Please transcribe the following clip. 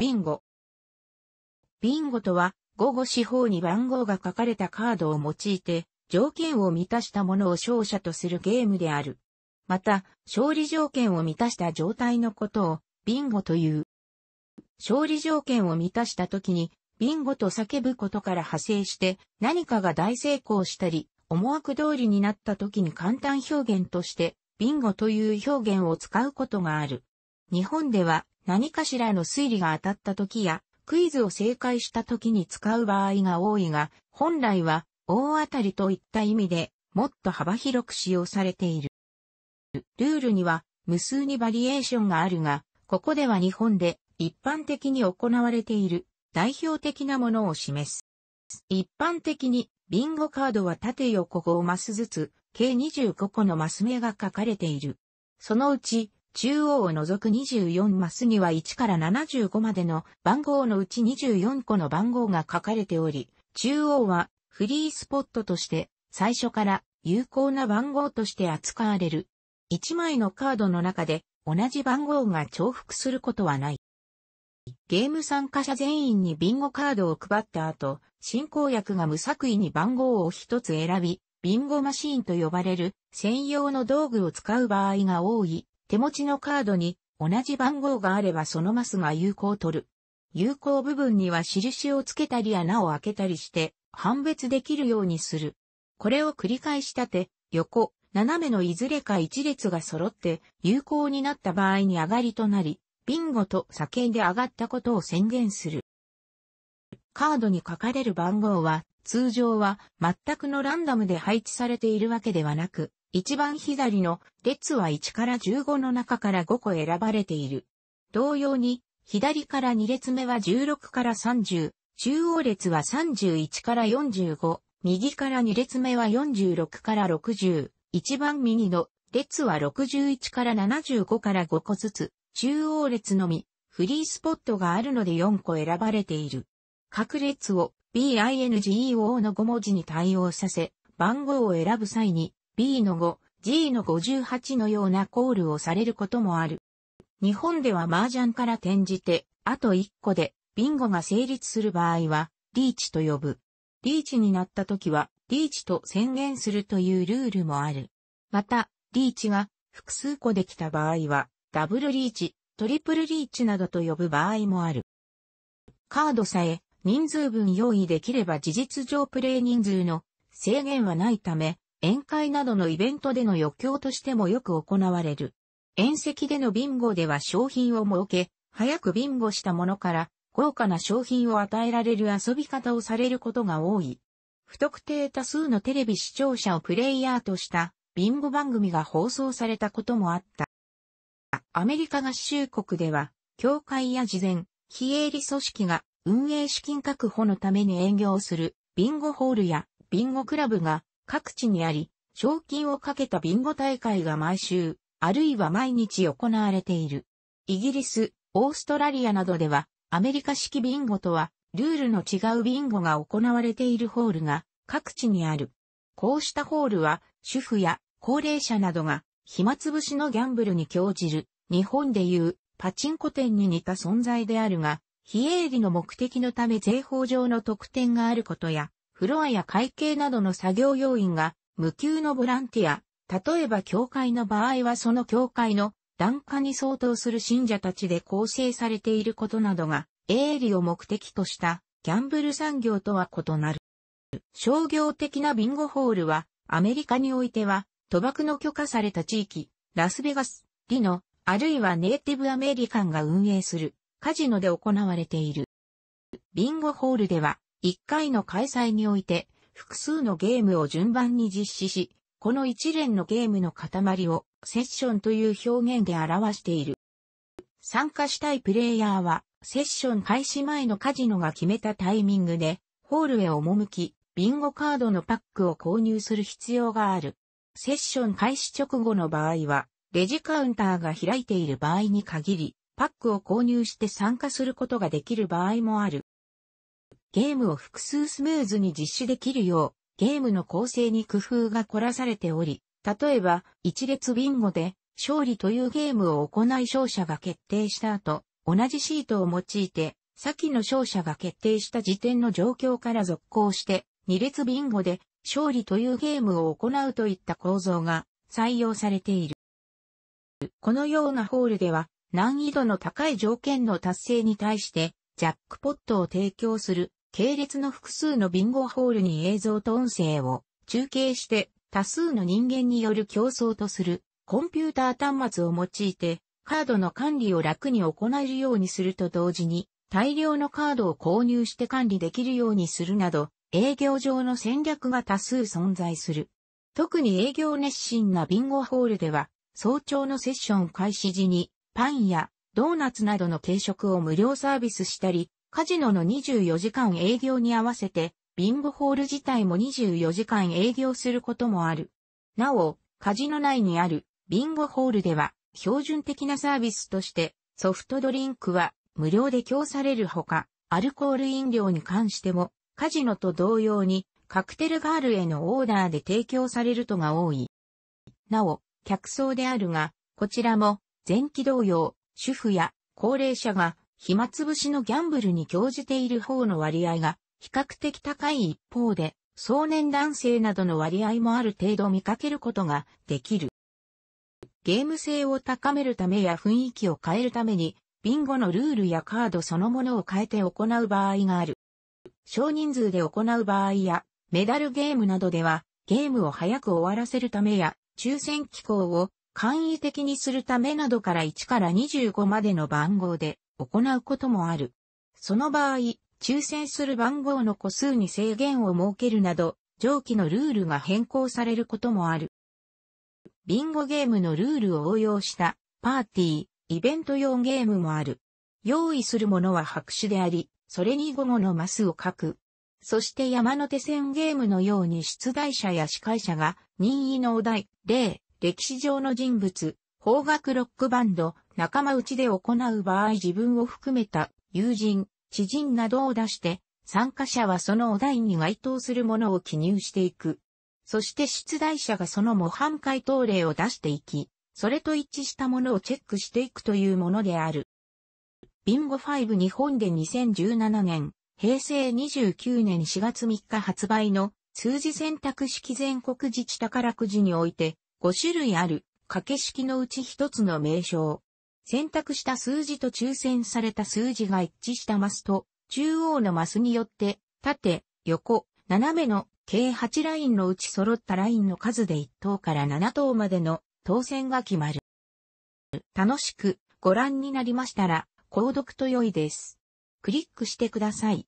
ビンゴ。ビンゴとは、午後四方に番号が書かれたカードを用いて、条件を満たしたものを勝者とするゲームである。また、勝利条件を満たした状態のことを、ビンゴという。勝利条件を満たした時に、ビンゴと叫ぶことから派生して、何かが大成功したり、思惑通りになった時に簡単表現として、ビンゴという表現を使うことがある。日本では、何かしらの推理が当たった時や、クイズを正解した時に使う場合が多いが、本来は大当たりといった意味でもっと幅広く使用されている。ルールには無数にバリエーションがあるが、ここでは日本で一般的に行われている代表的なものを示す。一般的にビンゴカードは縦横5マスずつ、計25個のマス目が書かれている。そのうち中央を除く24マスには1から75までの番号のうち24個の番号が書かれており、中央はフリースポットとして最初から有効な番号として扱われる。1枚のカードの中で同じ番号が重複することはない。ゲーム参加者全員にビンゴカードを配った後、進行役が無作為に番号を一つ選び、ビンゴマシーンと呼ばれる専用の道具を使う場合が多い手持ちのカードに同じ番号があればそのマスが有効を取る。有効部分には印をつけたり穴を開けたりして判別できるようにする。これを繰り返したて、横、斜めのいずれか一列が揃って有効になった場合に上がりとなり、ビンゴと叫んで上がったことを宣言する。カードに書かれる番号は通常は全くのランダムで配置されているわけではなく、一番左の列は1から15の中から5個選ばれている。同様に、左から2列目は16から30、中央列は31から45、右から2列目は46から60、一番右の列は61から75から5個ずつ、中央列のみ、フリースポットがあるので4個選ばれている。各列を BINGEO の5文字に対応させ、番号を選ぶ際に B の5、G の58のようなコールをされることもある。日本では麻雀から転じて、あと1個で、ビンゴが成立する場合は、リーチと呼ぶ。リーチになった時は、リーチと宣言するというルールもある。また、リーチが複数個できた場合は、ダブルリーチ、トリプルリーチなどと呼ぶ場合もある。カードさえ人数分用意できれば事実上プレイ人数の制限はないため、宴会などのイベントでの余興としてもよく行われる。宴席でのビンゴでは商品を設け、早くビンゴしたものから豪華な商品を与えられる遊び方をされることが多い。不特定多数のテレビ視聴者をプレイヤーとしたビンゴ番組が放送されたこともあった。アメリカ合衆国では、教会や事前、非営利組織が運営資金確保のために営業するビンゴホールやビンゴクラブが各地にあり、賞金をかけたビンゴ大会が毎週、あるいは毎日行われている。イギリス、オーストラリアなどでは、アメリカ式ビンゴとは、ルールの違うビンゴが行われているホールが各地にある。こうしたホールは、主婦や高齢者などが暇つぶしのギャンブルに興じる、日本でいうパチンコ店に似た存在であるが、非営利の目的のため税法上の特典があることや、フロアや会計などの作業要員が無給のボランティア、例えば教会の場合はその教会の檀家に相当する信者たちで構成されていることなどが営利を目的としたギャンブル産業とは異なる。商業的なビンゴホールはアメリカにおいては賭博の許可された地域、ラスベガス、リノ、あるいはネイティブアメリカンが運営するカジノで行われている。ビンゴホールでは1回の開催において、複数のゲームを順番に実施し、この一連のゲームの塊をセッションという表現で表している。参加したいプレイヤーは、セッション開始前のカジノが決めたタイミングで、ホールへ赴き、ビンゴカードのパックを購入する必要がある。セッション開始直後の場合は、レジカウンターが開いている場合に限り、パックを購入して参加することができる場合もある。ゲームを複数スムーズに実施できるよう、ゲームの構成に工夫が凝らされており、例えば、一列ビンゴで、勝利というゲームを行い勝者が決定した後、同じシートを用いて、先の勝者が決定した時点の状況から続行して、2列ビンゴで勝利というゲームを行うといった構造が採用されている。このようなホールでは難易度の高い条件の達成に対してジャックポットを提供する系列の複数のビンゴホールに映像と音声を中継して多数の人間による競争とするコンピューター端末を用いてカードの管理を楽に行えるようにすると同時に大量のカードを購入して管理できるようにするなど営業上の戦略が多数存在する。特に営業熱心なビンゴホールでは早朝のセッション開始時にパンやドーナツなどの軽食を無料サービスしたりカジノの24時間営業に合わせて、ビンゴホール自体も24時間営業することもある。なお、カジノ内にあるビンゴホールでは、標準的なサービスとして、ソフトドリンクは無料で供されるほか、アルコール飲料に関しても、カジノと同様に、カクテルガールへのオーダーで提供されるとが多い。なお、客層であるが、こちらも、前期同様、主婦や高齢者が暇つぶしのギャンブルに興じている方の割合が比較的高い一方で、壮年男性などの割合もある程度見かけることができる。ゲーム性を高めるためや雰囲気を変えるために、ビンゴのルールやカードそのものを変えて行う場合がある。少人数で行う場合や、メダルゲームなどでは、ゲームを早く終わらせるためや、抽選機構を簡易的にするためなどから1から25までの番号で行うこともある。その場合、抽選する番号の個数に制限を設けるなど、上記のルールが変更されることもある。ビンゴゲームのルールを応用したパーティー、イベント用ゲームもある。用意するものは白紙であり、それに午後のマスを書く。そして山手線ゲームのように出題者や司会者が任意のお題、例、歴史上の人物、邦楽ロックバンド、仲間内で行う場合自分を含めた友人、知人などを出して、参加者はそのお題に該当するものを記入していく。そして出題者がその模範解答例を出していき、それと一致したものをチェックしていくというものである。ビンゴ5日本で2017年、平成29年4月3日発売の数字選択式全国自治宝くじにおいて5種類ある掛け式のうち1つの名称、選択した数字と抽選された数字が一致したマスと、中央のマスによって、縦、横、斜めの計8ラインのうち揃ったラインの数で1等から7等までの当選が決まる。楽しくご覧になりましたら、購読と良いです。クリックしてください。